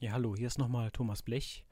Ja, hallo, hier ist nochmal Thomas Blech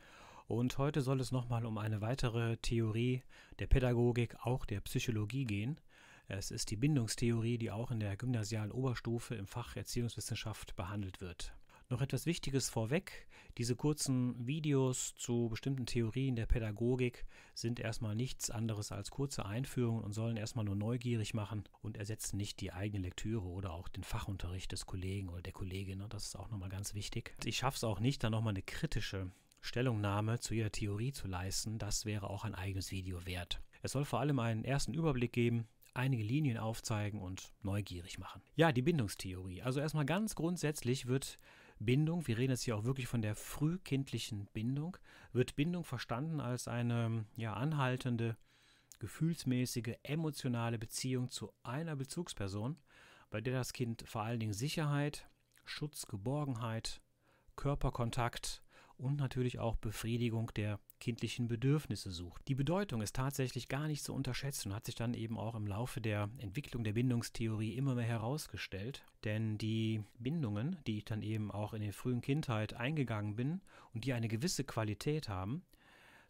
und heute soll es nochmal um eine weitere Theorie der Pädagogik, auch der Psychologie gehen. Es ist die Bindungstheorie, die auch in der gymnasialen Oberstufe im Fach Erziehungswissenschaft behandelt wird. Noch etwas Wichtiges vorweg. Diese kurzen Videos zu bestimmten Theorien der Pädagogik sind erstmal nichts anderes als kurze Einführungen und sollen erstmal nur neugierig machen und ersetzen nicht die eigene Lektüre oder auch den Fachunterricht des Kollegen oder der Kollegin. Ne? Das ist auch nochmal ganz wichtig. Ich schaffe es auch nicht, da nochmal eine kritische Stellungnahme zu Ihrer Theorie zu leisten. Das wäre auch ein eigenes Video wert. Es soll vor allem einen ersten Überblick geben, einige Linien aufzeigen und neugierig machen. Ja, die Bindungstheorie. Also erstmal ganz grundsätzlich wird Bindung, wir reden jetzt hier auch wirklich von der frühkindlichen Bindung, wird Bindung verstanden als eine ja, anhaltende, gefühlsmäßige, emotionale Beziehung zu einer Bezugsperson, bei der das Kind vor allen Dingen Sicherheit, Schutz, Geborgenheit, Körperkontakt, und natürlich auch Befriedigung der kindlichen Bedürfnisse sucht. Die Bedeutung ist tatsächlich gar nicht zu unterschätzen und hat sich dann eben auch im Laufe der Entwicklung der Bindungstheorie immer mehr herausgestellt, denn die Bindungen, die ich dann eben auch in der frühen Kindheit eingegangen bin und die eine gewisse Qualität haben,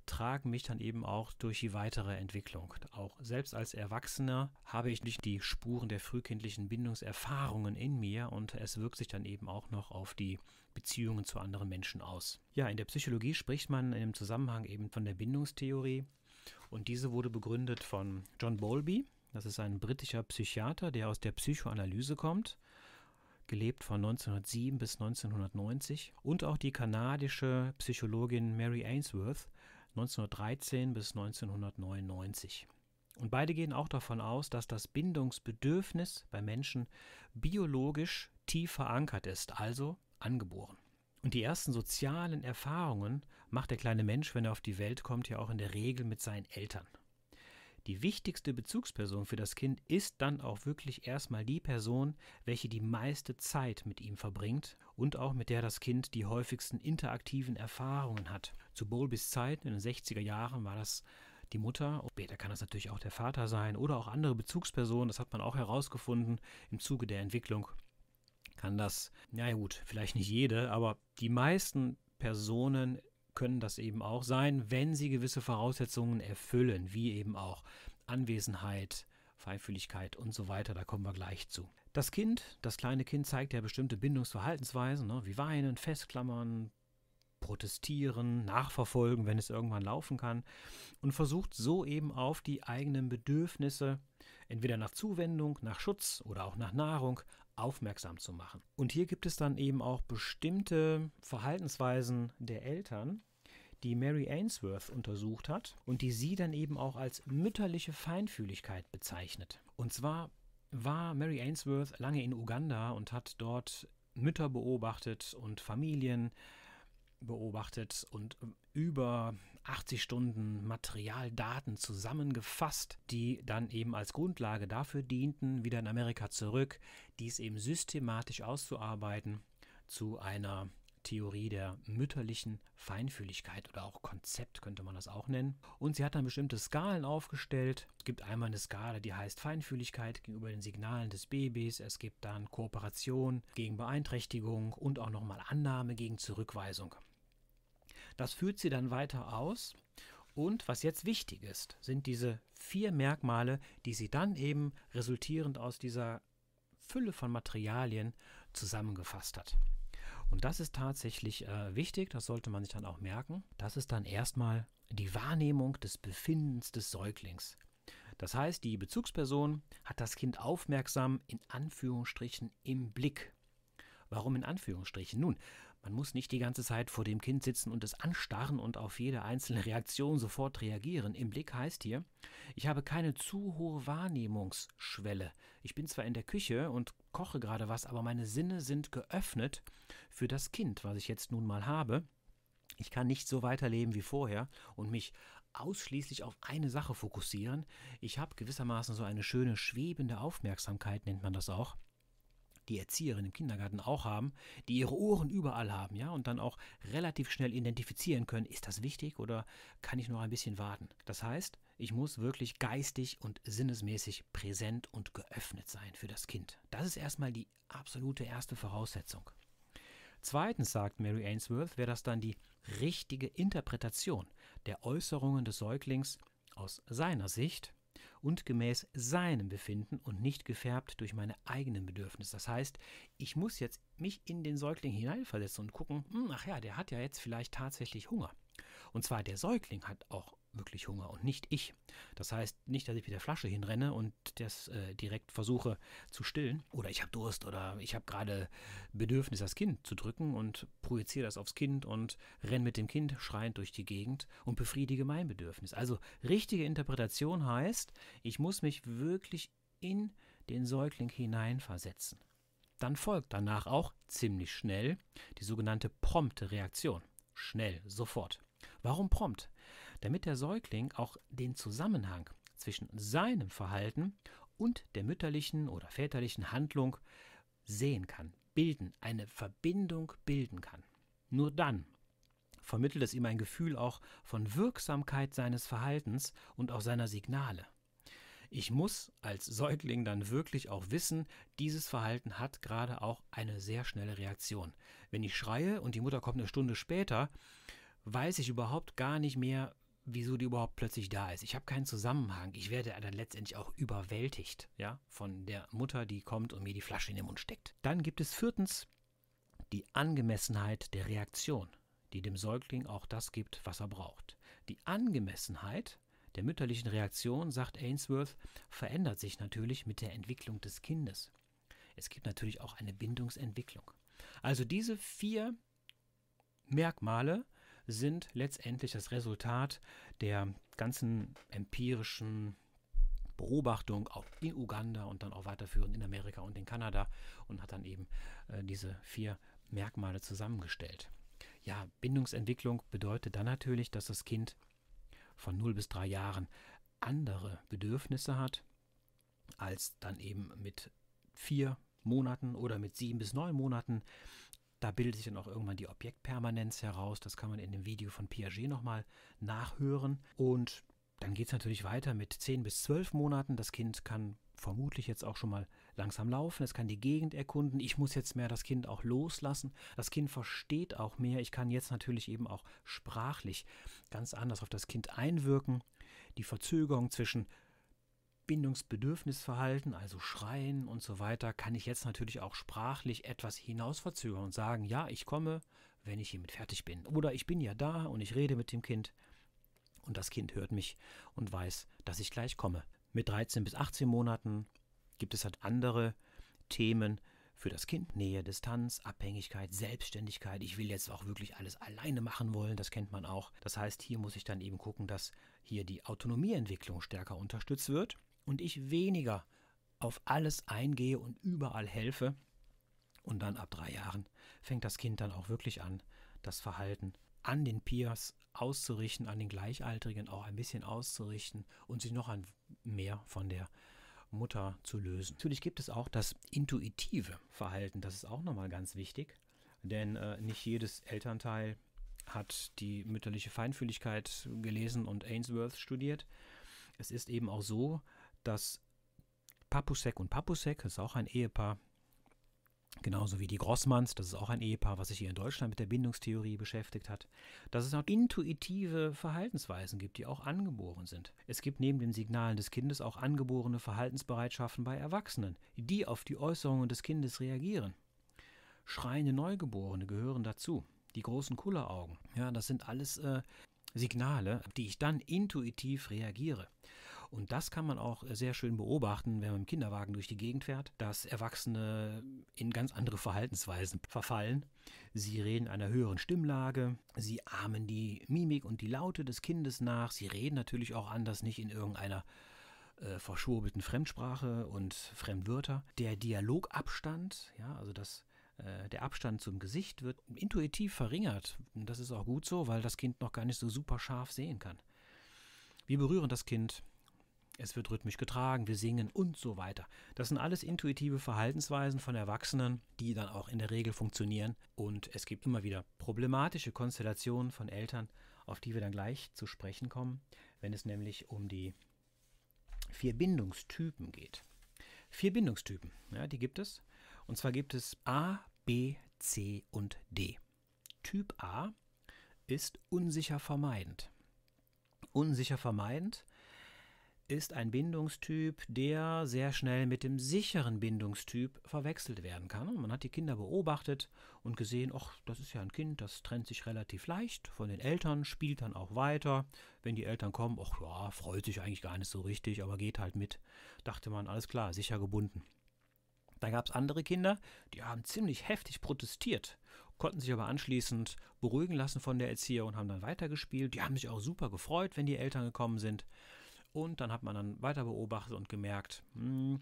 tragen mich dann eben auch durch die weitere Entwicklung. Auch selbst als Erwachsener habe ich nicht die Spuren der frühkindlichen Bindungserfahrungen in mir und es wirkt sich dann eben auch noch auf die Beziehungen zu anderen Menschen aus. Ja, in der Psychologie spricht man im Zusammenhang eben von der Bindungstheorie und diese wurde begründet von John Bowlby. Das ist ein britischer Psychiater, der aus der Psychoanalyse kommt gelebt von 1907 bis 1990 und auch die kanadische Psychologin Mary Ainsworth, 1913 bis 1999. Und beide gehen auch davon aus, dass das Bindungsbedürfnis bei Menschen biologisch tief verankert ist, also angeboren. Und die ersten sozialen Erfahrungen macht der kleine Mensch, wenn er auf die Welt kommt, ja auch in der Regel mit seinen Eltern. Die wichtigste Bezugsperson für das Kind ist dann auch wirklich erstmal die Person, welche die meiste Zeit mit ihm verbringt und auch mit der das Kind die häufigsten interaktiven Erfahrungen hat. Zu Bowlbys Zeit in den 60er Jahren war das die Mutter, später kann das natürlich auch der Vater sein oder auch andere Bezugspersonen, das hat man auch herausgefunden im Zuge der Entwicklung. Kann das, naja gut, vielleicht nicht jede, aber die meisten Personen können das eben auch sein, wenn sie gewisse Voraussetzungen erfüllen, wie eben auch Anwesenheit, Feinfühligkeit und so weiter. Da kommen wir gleich zu. Das Kind, das kleine Kind zeigt ja bestimmte Bindungsverhaltensweisen, ne, wie weinen, festklammern, protestieren, nachverfolgen, wenn es irgendwann laufen kann und versucht so eben auf die eigenen Bedürfnisse, entweder nach Zuwendung, nach Schutz oder auch nach Nahrung aufmerksam zu machen. Und hier gibt es dann eben auch bestimmte Verhaltensweisen der Eltern, die Mary Ainsworth untersucht hat und die sie dann eben auch als mütterliche Feinfühligkeit bezeichnet. Und zwar war Mary Ainsworth lange in Uganda und hat dort Mütter beobachtet und Familien beobachtet und ähm, über 80 Stunden Materialdaten zusammengefasst, die dann eben als Grundlage dafür dienten, wieder in Amerika zurück, dies eben systematisch auszuarbeiten zu einer Theorie der mütterlichen Feinfühligkeit oder auch Konzept könnte man das auch nennen. Und sie hat dann bestimmte Skalen aufgestellt. Es gibt einmal eine Skala, die heißt Feinfühligkeit gegenüber den Signalen des Babys. Es gibt dann Kooperation gegen Beeinträchtigung und auch nochmal Annahme gegen Zurückweisung. Das führt sie dann weiter aus. Und was jetzt wichtig ist, sind diese vier Merkmale, die sie dann eben resultierend aus dieser Fülle von Materialien zusammengefasst hat. Und das ist tatsächlich äh, wichtig, das sollte man sich dann auch merken. Das ist dann erstmal die Wahrnehmung des Befindens des Säuglings. Das heißt, die Bezugsperson hat das Kind aufmerksam in Anführungsstrichen im Blick. Warum in Anführungsstrichen? Nun, man muss nicht die ganze Zeit vor dem Kind sitzen und es anstarren und auf jede einzelne Reaktion sofort reagieren. Im Blick heißt hier, ich habe keine zu hohe Wahrnehmungsschwelle. Ich bin zwar in der Küche und koche gerade was, aber meine Sinne sind geöffnet für das Kind, was ich jetzt nun mal habe. Ich kann nicht so weiterleben wie vorher und mich ausschließlich auf eine Sache fokussieren. Ich habe gewissermaßen so eine schöne schwebende Aufmerksamkeit, nennt man das auch die Erzieherinnen im Kindergarten auch haben, die ihre Ohren überall haben, ja, und dann auch relativ schnell identifizieren können, ist das wichtig oder kann ich noch ein bisschen warten? Das heißt, ich muss wirklich geistig und sinnesmäßig präsent und geöffnet sein für das Kind. Das ist erstmal die absolute erste Voraussetzung. Zweitens sagt Mary Ainsworth, wäre das dann die richtige Interpretation der Äußerungen des Säuglings aus seiner Sicht und gemäß seinem Befinden und nicht gefärbt durch meine eigenen Bedürfnisse. Das heißt, ich muss jetzt mich in den Säugling hineinversetzen und gucken, hm, ach ja, der hat ja jetzt vielleicht tatsächlich Hunger. Und zwar der Säugling hat auch wirklich Hunger und nicht ich. Das heißt nicht, dass ich mit der Flasche hinrenne und das äh, direkt versuche zu stillen. Oder ich habe Durst oder ich habe gerade Bedürfnis, das Kind zu drücken und projiziere das aufs Kind und renne mit dem Kind schreiend durch die Gegend und befriedige mein Bedürfnis. Also richtige Interpretation heißt, ich muss mich wirklich in den Säugling hineinversetzen. Dann folgt danach auch ziemlich schnell die sogenannte prompte Reaktion. Schnell, sofort. Warum prompt? Damit der Säugling auch den Zusammenhang zwischen seinem Verhalten und der mütterlichen oder väterlichen Handlung sehen kann, bilden, eine Verbindung bilden kann. Nur dann vermittelt es ihm ein Gefühl auch von Wirksamkeit seines Verhaltens und auch seiner Signale. Ich muss als Säugling dann wirklich auch wissen, dieses Verhalten hat gerade auch eine sehr schnelle Reaktion. Wenn ich schreie und die Mutter kommt eine Stunde später, weiß ich überhaupt gar nicht mehr, wieso die überhaupt plötzlich da ist. Ich habe keinen Zusammenhang. Ich werde dann letztendlich auch überwältigt, ja, von der Mutter, die kommt und mir die Flasche in den Mund steckt. Dann gibt es viertens die Angemessenheit der Reaktion, die dem Säugling auch das gibt, was er braucht. Die Angemessenheit der mütterlichen Reaktion, sagt Ainsworth, verändert sich natürlich mit der Entwicklung des Kindes. Es gibt natürlich auch eine Bindungsentwicklung. Also diese vier Merkmale sind letztendlich das Resultat der ganzen empirischen Beobachtung auch in Uganda und dann auch weiterführend in Amerika und in Kanada und hat dann eben äh, diese vier Merkmale zusammengestellt. Ja, Bindungsentwicklung bedeutet dann natürlich, dass das Kind von 0 bis 3 Jahren andere Bedürfnisse hat als dann eben mit 4 Monaten oder mit 7 bis 9 Monaten da bildet sich dann auch irgendwann die Objektpermanenz heraus. Das kann man in dem Video von Piaget nochmal nachhören. Und dann geht es natürlich weiter mit 10 bis 12 Monaten. Das Kind kann vermutlich jetzt auch schon mal langsam laufen, es kann die Gegend erkunden, ich muss jetzt mehr das Kind auch loslassen, das Kind versteht auch mehr, ich kann jetzt natürlich eben auch sprachlich ganz anders auf das Kind einwirken. Die Verzögerung zwischen Bindungsbedürfnisverhalten, also Schreien und so weiter, kann ich jetzt natürlich auch sprachlich etwas hinausverzögern und sagen, ja, ich komme, wenn ich hiermit fertig bin. Oder ich bin ja da und ich rede mit dem Kind und das Kind hört mich und weiß, dass ich gleich komme. Mit 13 bis 18 Monaten gibt es halt andere Themen für das Kind. Nähe, Distanz, Abhängigkeit, Selbstständigkeit. Ich will jetzt auch wirklich alles alleine machen wollen, das kennt man auch. Das heißt, hier muss ich dann eben gucken, dass hier die Autonomieentwicklung stärker unterstützt wird und ich weniger auf alles eingehe und überall helfe. Und dann ab drei Jahren fängt das Kind dann auch wirklich an, das Verhalten an den Peers auszurichten, an den Gleichaltrigen auch ein bisschen auszurichten und sich noch ein mehr von der Mutter zu lösen. Natürlich gibt es auch das intuitive Verhalten, das ist auch nochmal ganz wichtig, denn äh, nicht jedes Elternteil hat die mütterliche Feinfühligkeit gelesen und Ainsworth studiert. Es ist eben auch so, dass Papusek und Papusek, das ist auch ein Ehepaar, genauso wie die Grossmanns, das ist auch ein Ehepaar, was sich hier in Deutschland mit der Bindungstheorie beschäftigt hat, dass es auch intuitive Verhaltensweisen gibt, die auch angeboren sind. Es gibt neben den Signalen des Kindes auch angeborene Verhaltensbereitschaften bei Erwachsenen, die auf die Äußerungen des Kindes reagieren. Schreiende Neugeborene gehören dazu. Die großen Kulleraugen, ja, das sind alles äh, Signale, die ich dann intuitiv reagiere. Und das kann man auch äh, sehr schön beobachten, wenn man im Kinderwagen durch die Gegend fährt, dass Erwachsene in ganz andere Verhaltensweisen verfallen. Sie reden einer höheren Stimmlage, sie ahmen die Mimik und die Laute des Kindes nach, sie reden natürlich auch anders, nicht in irgendeiner äh, verschwurbelten Fremdsprache und Fremdwörter. Der Dialogabstand, ja, also das äh, der Abstand zum Gesicht wird intuitiv verringert. das ist auch gut so, weil das Kind noch gar nicht so super scharf sehen kann. Wir berühren das Kind es wird rhythmisch getragen, wir singen und so weiter. Das sind alles intuitive Verhaltensweisen von Erwachsenen, die dann auch in der Regel funktionieren. Und es gibt immer wieder problematische Konstellationen von Eltern, auf die wir dann gleich zu sprechen kommen, wenn es nämlich um die vier Bindungstypen geht. Vier Bindungstypen, ja, die gibt es. Und zwar gibt es A, B, C und D. Typ A ist unsicher vermeidend. Unsicher vermeidend ist ein Bindungstyp, der sehr schnell mit dem sicheren Bindungstyp verwechselt werden kann. man hat die Kinder beobachtet und gesehen, ach, das ist ja ein Kind, das trennt sich relativ leicht von den Eltern, spielt dann auch weiter. Wenn die Eltern kommen, ach ja, freut sich eigentlich gar nicht so richtig, aber geht halt mit. Dachte man, alles klar, sicher gebunden. Da gab es andere Kinder, die haben ziemlich heftig protestiert, konnten sich aber anschließend beruhigen lassen von der Erzieher und haben dann weitergespielt. Die haben sich auch super gefreut, wenn die Eltern gekommen sind. Und dann hat man dann weiter beobachtet und gemerkt, hm,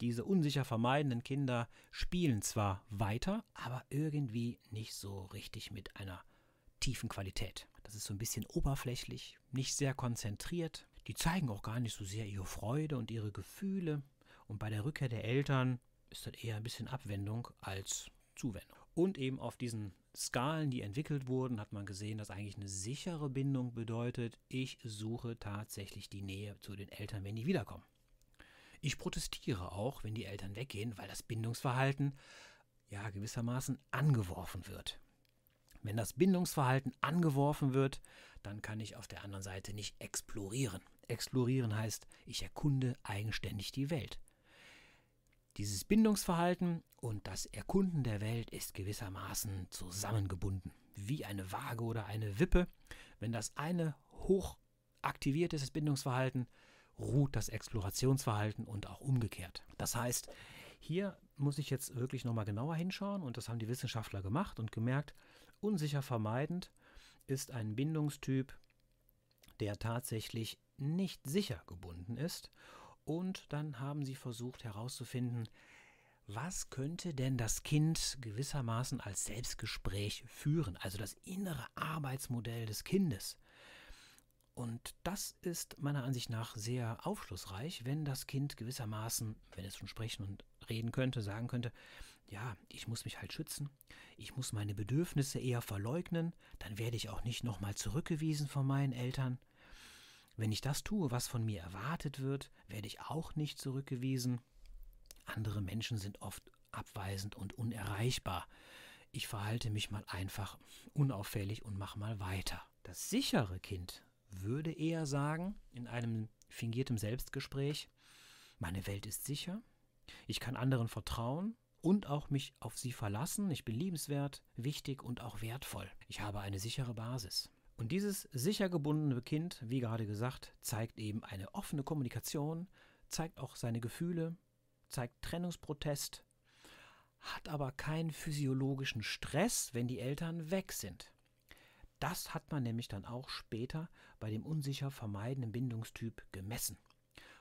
diese unsicher vermeidenden Kinder spielen zwar weiter, aber irgendwie nicht so richtig mit einer tiefen Qualität. Das ist so ein bisschen oberflächlich, nicht sehr konzentriert. Die zeigen auch gar nicht so sehr ihre Freude und ihre Gefühle. Und bei der Rückkehr der Eltern ist das eher ein bisschen Abwendung als Zuwendung. Und eben auf diesen Skalen, die entwickelt wurden, hat man gesehen, dass eigentlich eine sichere Bindung bedeutet, ich suche tatsächlich die Nähe zu den Eltern, wenn die wiederkommen. Ich protestiere auch, wenn die Eltern weggehen, weil das Bindungsverhalten ja gewissermaßen angeworfen wird. Wenn das Bindungsverhalten angeworfen wird, dann kann ich auf der anderen Seite nicht explorieren. Explorieren heißt, ich erkunde eigenständig die Welt. Dieses Bindungsverhalten und das Erkunden der Welt ist gewissermaßen zusammengebunden, wie eine Waage oder eine Wippe. Wenn das eine hoch aktiviert ist, das Bindungsverhalten, ruht das Explorationsverhalten und auch umgekehrt. Das heißt, hier muss ich jetzt wirklich nochmal genauer hinschauen und das haben die Wissenschaftler gemacht und gemerkt, unsicher vermeidend ist ein Bindungstyp, der tatsächlich nicht sicher gebunden ist und dann haben sie versucht herauszufinden, was könnte denn das Kind gewissermaßen als Selbstgespräch führen, also das innere Arbeitsmodell des Kindes. Und das ist meiner Ansicht nach sehr aufschlussreich, wenn das Kind gewissermaßen, wenn es schon sprechen und reden könnte, sagen könnte, ja, ich muss mich halt schützen, ich muss meine Bedürfnisse eher verleugnen, dann werde ich auch nicht nochmal zurückgewiesen von meinen Eltern. Wenn ich das tue, was von mir erwartet wird, werde ich auch nicht zurückgewiesen. Andere Menschen sind oft abweisend und unerreichbar. Ich verhalte mich mal einfach unauffällig und mache mal weiter. Das sichere Kind würde eher sagen, in einem fingiertem Selbstgespräch, meine Welt ist sicher, ich kann anderen vertrauen und auch mich auf sie verlassen, ich bin liebenswert, wichtig und auch wertvoll. Ich habe eine sichere Basis. Und dieses sicher gebundene Kind, wie gerade gesagt, zeigt eben eine offene Kommunikation, zeigt auch seine Gefühle, zeigt Trennungsprotest, hat aber keinen physiologischen Stress, wenn die Eltern weg sind. Das hat man nämlich dann auch später bei dem unsicher vermeidenden Bindungstyp gemessen.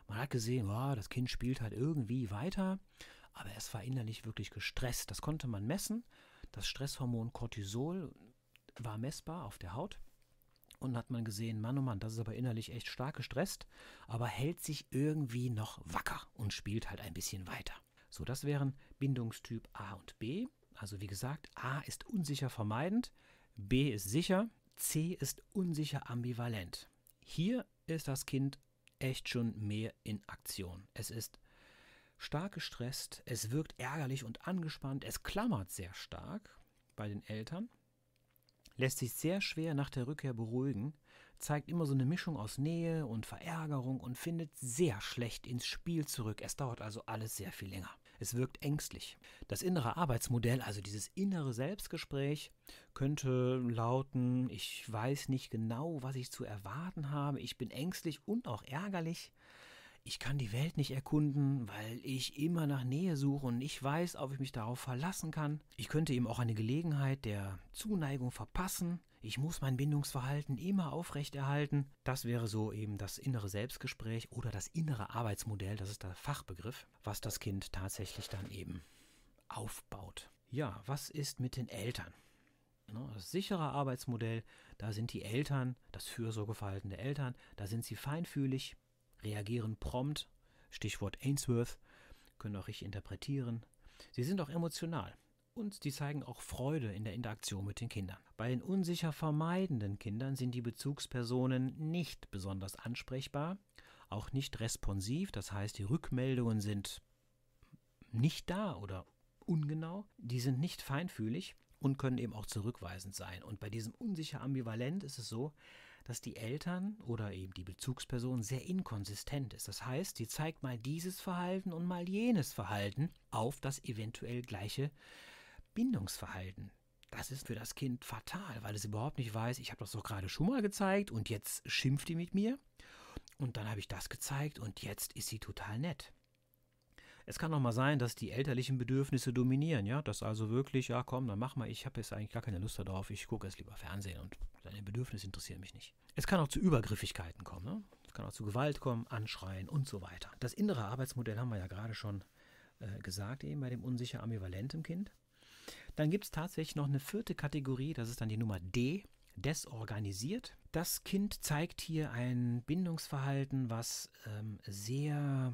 Man hat gesehen, oh, das Kind spielt halt irgendwie weiter, aber es war innerlich wirklich gestresst. Das konnte man messen. Das Stresshormon Cortisol war messbar auf der Haut und hat man gesehen, Mann, oh Mann, das ist aber innerlich echt stark gestresst, aber hält sich irgendwie noch wacker und spielt halt ein bisschen weiter. So, das wären Bindungstyp A und B. Also wie gesagt, A ist unsicher vermeidend, B ist sicher, C ist unsicher ambivalent. Hier ist das Kind echt schon mehr in Aktion. Es ist stark gestresst, es wirkt ärgerlich und angespannt, es klammert sehr stark bei den Eltern lässt sich sehr schwer nach der Rückkehr beruhigen, zeigt immer so eine Mischung aus Nähe und Verärgerung und findet sehr schlecht ins Spiel zurück. Es dauert also alles sehr viel länger. Es wirkt ängstlich. Das innere Arbeitsmodell, also dieses innere Selbstgespräch, könnte lauten, ich weiß nicht genau, was ich zu erwarten habe, ich bin ängstlich und auch ärgerlich ich kann die Welt nicht erkunden, weil ich immer nach Nähe suche und nicht weiß, ob ich mich darauf verlassen kann. Ich könnte ihm auch eine Gelegenheit der Zuneigung verpassen. Ich muss mein Bindungsverhalten immer aufrechterhalten. Das wäre so eben das innere Selbstgespräch oder das innere Arbeitsmodell, das ist der Fachbegriff, was das Kind tatsächlich dann eben aufbaut. Ja, was ist mit den Eltern? Ne, das sichere Arbeitsmodell, da sind die Eltern, das Fürsorgeverhalten der Eltern, da sind sie feinfühlig, reagieren prompt, Stichwort Ainsworth, können auch richtig interpretieren. Sie sind auch emotional und sie zeigen auch Freude in der Interaktion mit den Kindern. Bei den unsicher vermeidenden Kindern sind die Bezugspersonen nicht besonders ansprechbar, auch nicht responsiv, das heißt die Rückmeldungen sind nicht da oder ungenau, die sind nicht feinfühlig und können eben auch zurückweisend sein. Und bei diesem unsicher ambivalent ist es so, dass die Eltern oder eben die Bezugsperson sehr inkonsistent ist. Das heißt, sie zeigt mal dieses Verhalten und mal jenes Verhalten auf das eventuell gleiche Bindungsverhalten. Das ist für das Kind fatal, weil es überhaupt nicht weiß, ich habe das doch gerade schon mal gezeigt und jetzt schimpft die mit mir und dann habe ich das gezeigt und jetzt ist sie total nett. Es kann auch mal sein, dass die elterlichen Bedürfnisse dominieren, ja, dass also wirklich, ja, komm, dann mach mal, ich habe jetzt eigentlich gar keine Lust darauf, ich gucke jetzt lieber Fernsehen und deine Bedürfnisse interessieren mich nicht. Es kann auch zu Übergriffigkeiten kommen, ne? es kann auch zu Gewalt kommen, Anschreien und so weiter. Das innere Arbeitsmodell haben wir ja gerade schon äh, gesagt, eben bei dem unsicher ambivalenten Kind. Dann gibt es tatsächlich noch eine vierte Kategorie, das ist dann die Nummer D, desorganisiert. Das Kind zeigt hier ein Bindungsverhalten, was ähm, sehr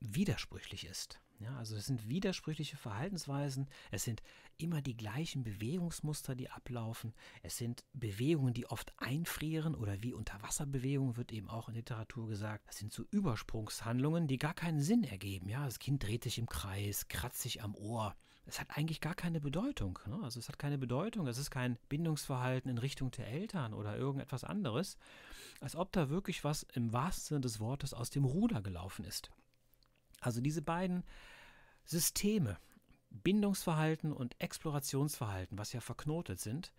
widersprüchlich ist. Ja, also es sind widersprüchliche Verhaltensweisen, es sind immer die gleichen Bewegungsmuster, die ablaufen, es sind Bewegungen, die oft einfrieren oder wie Unterwasserbewegungen wird eben auch in Literatur gesagt. Das sind so Übersprungshandlungen, die gar keinen Sinn ergeben. Ja, das Kind dreht sich im Kreis, kratzt sich am Ohr. Es hat eigentlich gar keine Bedeutung. Ne? Also es hat keine Bedeutung, es ist kein Bindungsverhalten in Richtung der Eltern oder irgendetwas anderes, als ob da wirklich was im wahrsten Sinne des Wortes aus dem Ruder gelaufen ist. Also diese beiden Systeme, Bindungsverhalten und Explorationsverhalten, was ja verknotet sind,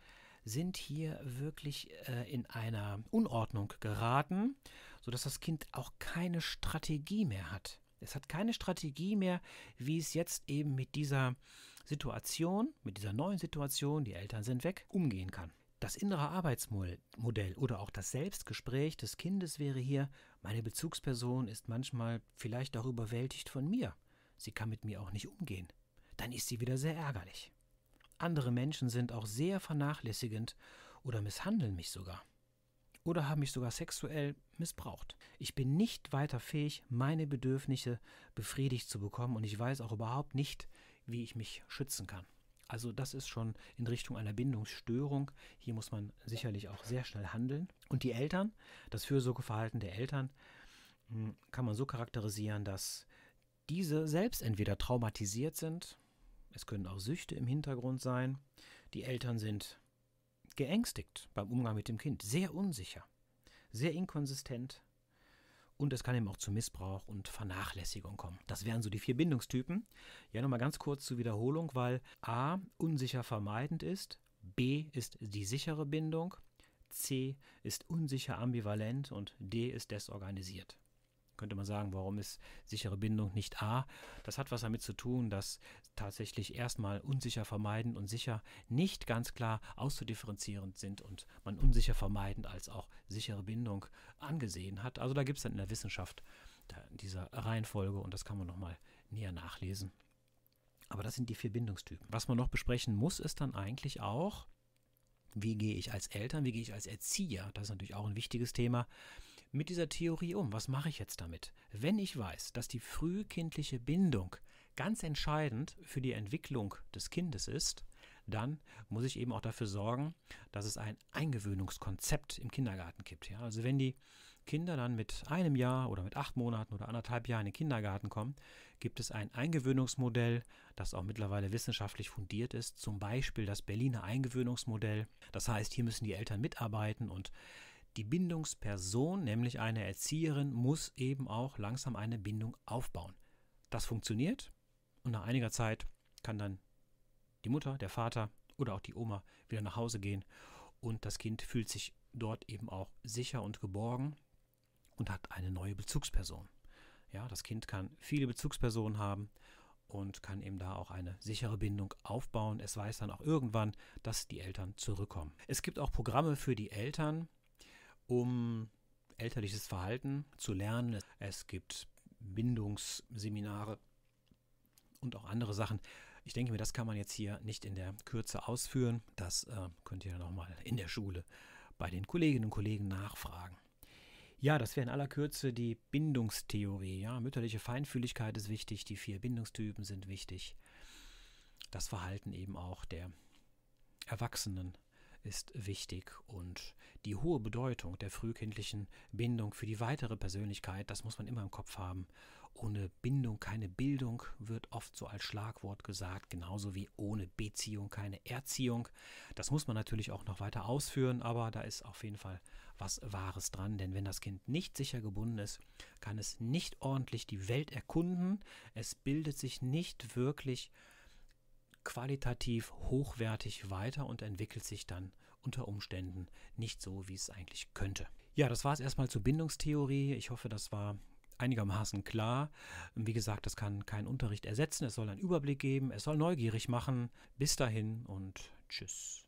sind hier wirklich äh, in einer Unordnung geraten, sodass das Kind auch keine Strategie mehr hat. Es hat keine Strategie mehr, wie es jetzt eben mit dieser Situation, mit dieser neuen Situation, die Eltern sind weg, umgehen kann. Das innere Arbeitsmodell oder auch das Selbstgespräch des Kindes wäre hier meine Bezugsperson ist manchmal vielleicht auch überwältigt von mir. Sie kann mit mir auch nicht umgehen. Dann ist sie wieder sehr ärgerlich. Andere Menschen sind auch sehr vernachlässigend oder misshandeln mich sogar. Oder haben mich sogar sexuell missbraucht. Ich bin nicht weiter fähig, meine Bedürfnisse befriedigt zu bekommen und ich weiß auch überhaupt nicht, wie ich mich schützen kann. Also das ist schon in Richtung einer Bindungsstörung. Hier muss man sicherlich auch sehr schnell handeln. Und die Eltern, das Fürsorgeverhalten der Eltern, hm, kann man so charakterisieren, dass diese selbst entweder traumatisiert sind, es können auch Süchte im Hintergrund sein, die Eltern sind geängstigt beim Umgang mit dem Kind, sehr unsicher, sehr inkonsistent, und es kann eben auch zu Missbrauch und Vernachlässigung kommen. Das wären so die vier Bindungstypen. Ja, nochmal ganz kurz zur Wiederholung, weil A unsicher vermeidend ist, B ist die sichere Bindung, C ist unsicher ambivalent und D ist desorganisiert könnte man sagen, warum ist sichere Bindung nicht A? Das hat was damit zu tun, dass tatsächlich erstmal unsicher vermeiden und sicher nicht ganz klar auszudifferenzierend sind und man unsicher vermeiden als auch sichere Bindung angesehen hat. Also da gibt es dann in der Wissenschaft diese Reihenfolge und das kann man nochmal näher nachlesen. Aber das sind die vier Bindungstypen. Was man noch besprechen muss, ist dann eigentlich auch, wie gehe ich als Eltern, wie gehe ich als Erzieher, das ist natürlich auch ein wichtiges Thema, mit dieser Theorie um? Was mache ich jetzt damit? Wenn ich weiß, dass die frühkindliche Bindung ganz entscheidend für die Entwicklung des Kindes ist, dann muss ich eben auch dafür sorgen, dass es ein Eingewöhnungskonzept im Kindergarten gibt. Ja? Also wenn die Kinder dann mit einem Jahr oder mit acht Monaten oder anderthalb Jahren in den Kindergarten kommen, gibt es ein Eingewöhnungsmodell, das auch mittlerweile wissenschaftlich fundiert ist, zum Beispiel das Berliner Eingewöhnungsmodell. Das heißt, hier müssen die Eltern mitarbeiten und die Bindungsperson, nämlich eine Erzieherin, muss eben auch langsam eine Bindung aufbauen. Das funktioniert und nach einiger Zeit kann dann die Mutter, der Vater oder auch die Oma wieder nach Hause gehen und das Kind fühlt sich dort eben auch sicher und geborgen und hat eine neue Bezugsperson. Ja, das Kind kann viele Bezugspersonen haben und kann eben da auch eine sichere Bindung aufbauen. Es weiß dann auch irgendwann, dass die Eltern zurückkommen. Es gibt auch Programme für die Eltern, um elterliches Verhalten zu lernen. Es gibt Bindungsseminare und auch andere Sachen. Ich denke mir, das kann man jetzt hier nicht in der Kürze ausführen. Das äh, könnt ihr nochmal in der Schule bei den Kolleginnen und Kollegen nachfragen. Ja, das wäre in aller Kürze die Bindungstheorie. Ja, mütterliche Feinfühligkeit ist wichtig, die vier Bindungstypen sind wichtig. Das Verhalten eben auch der Erwachsenen ist wichtig und die hohe Bedeutung der frühkindlichen Bindung für die weitere Persönlichkeit, das muss man immer im Kopf haben. Ohne Bindung keine Bildung wird oft so als Schlagwort gesagt, genauso wie ohne Beziehung keine Erziehung. Das muss man natürlich auch noch weiter ausführen, aber da ist auf jeden Fall was Wahres dran, denn wenn das Kind nicht sicher gebunden ist, kann es nicht ordentlich die Welt erkunden, es bildet sich nicht wirklich qualitativ hochwertig weiter und entwickelt sich dann unter Umständen nicht so, wie es eigentlich könnte. Ja, das war es erstmal zur Bindungstheorie. Ich hoffe, das war einigermaßen klar. Wie gesagt, das kann keinen Unterricht ersetzen. Es soll einen Überblick geben, es soll neugierig machen. Bis dahin und tschüss.